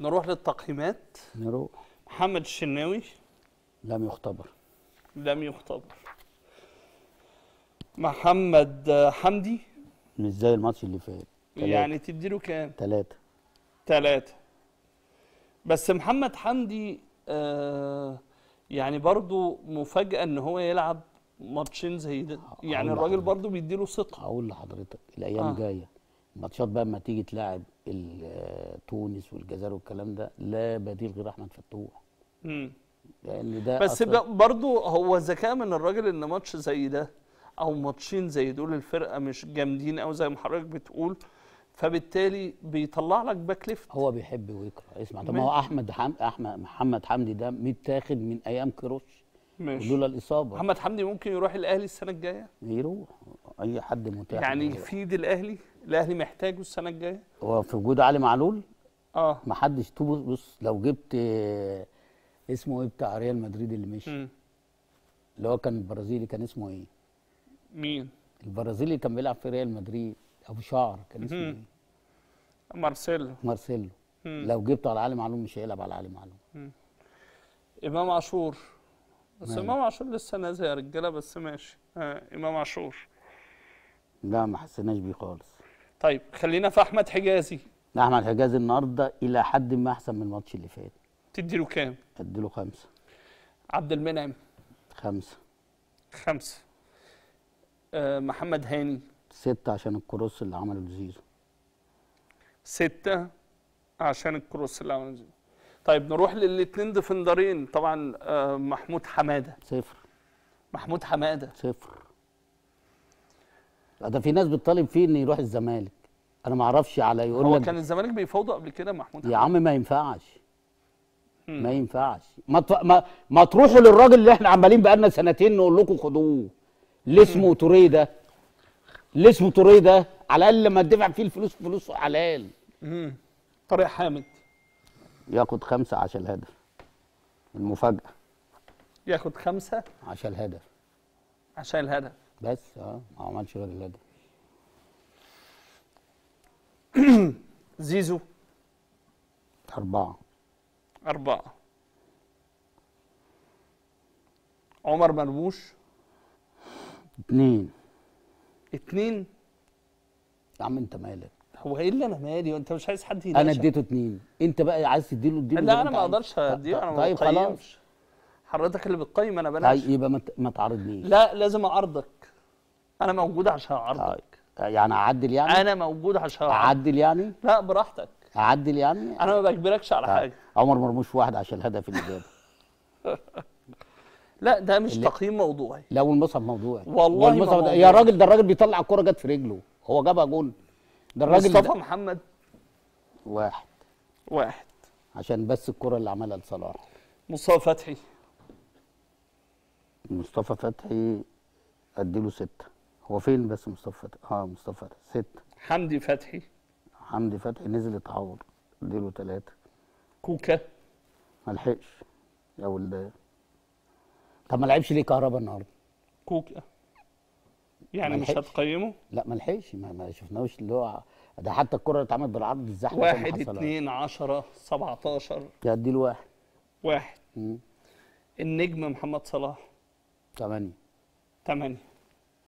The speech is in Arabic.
نروح للتقييمات نروح محمد الشناوي لم يختبر لم يختبر محمد حمدي مش زي الماتش اللي فات يعني تديله كام؟ ثلاثة ثلاثة بس محمد حمدي آه يعني برضو مفاجأة ان هو يلعب ماتشين زي ده يعني الراجل برضو بيديله ثقة هقول لحضرتك الأيام آه. جاية الماتشات بقى ما تيجي تلاعب تونس والجزائر والكلام ده لا بديل غير احمد فتوح امم لان ده بس برضه هو ذكاء من الراجل ان ماتش زي ده او ماتشين زي دول الفرقه مش جامدين او زي ما حضرتك بتقول فبالتالي بيطلع لك باك ليفت هو بيحب ويكره اسمع طب ما هو احمد حم... احمد محمد حمدي ده متاخد من ايام كروش ماشي دول الاصابه محمد حمدي ممكن يروح الاهلي السنه الجايه يروح اي حد متاح يعني يفيد الاهلي الاهلي محتاجه السنه الجايه هو في وجود علي معلول اه محدش طوبه بص لو جبت آه، اسمه ايه بتاع ريال مدريد اللي مشي اللي هو كان البرازيلي كان اسمه ايه مين البرازيلي كان بيلعب في ريال مدريد ابو شعر كان اسمه ايه مارسيلو مارسيلو مم. لو جبته على علي معلول مش هيلعب على علي معلول امام عاشور بس امام عاشور لسه نازل يا رجاله بس ماشي آه امام عاشور لا ما حسيناش بيه خالص طيب خلينا في احمد حجازي احمد حجازي النهارده الى حد ما احسن من الماتش اللي فات تديله كام اديله خمسة عبد المنعم خمسة خمسة آه محمد هاني ستة عشان الكروس اللي عمله لزيزو ستة عشان الكروس اللي عمله لزيزو طيب نروح للاتنين ديفندرين طبعا آه محمود حماده صفر محمود حماده صفر ده في ناس بتطالب فيه ان يروح الزمالك انا ما اعرفش على يقول لك هو كان الزمالك بيفاوضه قبل كده محمود يا عم ما ينفعش ما ينفعش ما, ما ما تروحوا للراجل اللي احنا عمالين بقالنا سنتين نقول لكم خدوه ليه اسمه توريه ده ليه اسمه توريه ده على الاقل لما تدفع فيه الفلوس فلوسه حلال طارق حامد ياخد خمسه عشان الهدف المفاجاه ياخد خمسه عشان الهدف عشان الهدف بس اه ما عملش غير اللي ده زيزو أربعة أربعة عمر مرموش اتنين اتنين يا عم انت مالك هو ايه اللي انا مالي انت مش عايز حد يناقشك انا اديته اتنين انت بقى عايز تديله اديله لا انا ما اقدرش اديله انا طيب، ما طيب خلاص حضرتك اللي بتقيم انا بناقش طيب يبقى ما تعرضنيش لا لازم اعرضك انا موجود عشان عرضك طيب. يعني اعدل يعني انا موجود عشان اعدل يعني لا براحتك اعدل يعني انا ما بجبركش على طيب. حاجه عمر مرموش واحد عشان الهدف اللي جابه لا ده مش تقييم موضوعي لا والمصعب موضوعي والله والمصعب موضوعي. يا راجل ده الراجل بيطلع الكوره جت في رجله هو جابها جول ده الراجل مصطفى ده. محمد واحد واحد عشان بس الكره اللي عملها لصلاح مصطفى فتحي مصطفى فتحي اديله سته هو فين بس مصطفى فتحي اه مصطفى فتحي ست حمدي فتحي حمدي فتحي نزل اتعور اديله ثلاثة كوكا ما لحقش يا ولد طب ما لعبش ليه كهربا النهارده؟ كوكا يعني مش هتقيمه؟ لا ما لحقش ما, ما اللي هو ده حتى الكرة اللي اتعملت بالعرض الزحمة واحد اثنين عشرة سبعتاشر يدي الواحد واحد مم. النجم محمد صلاح تمانية تمانية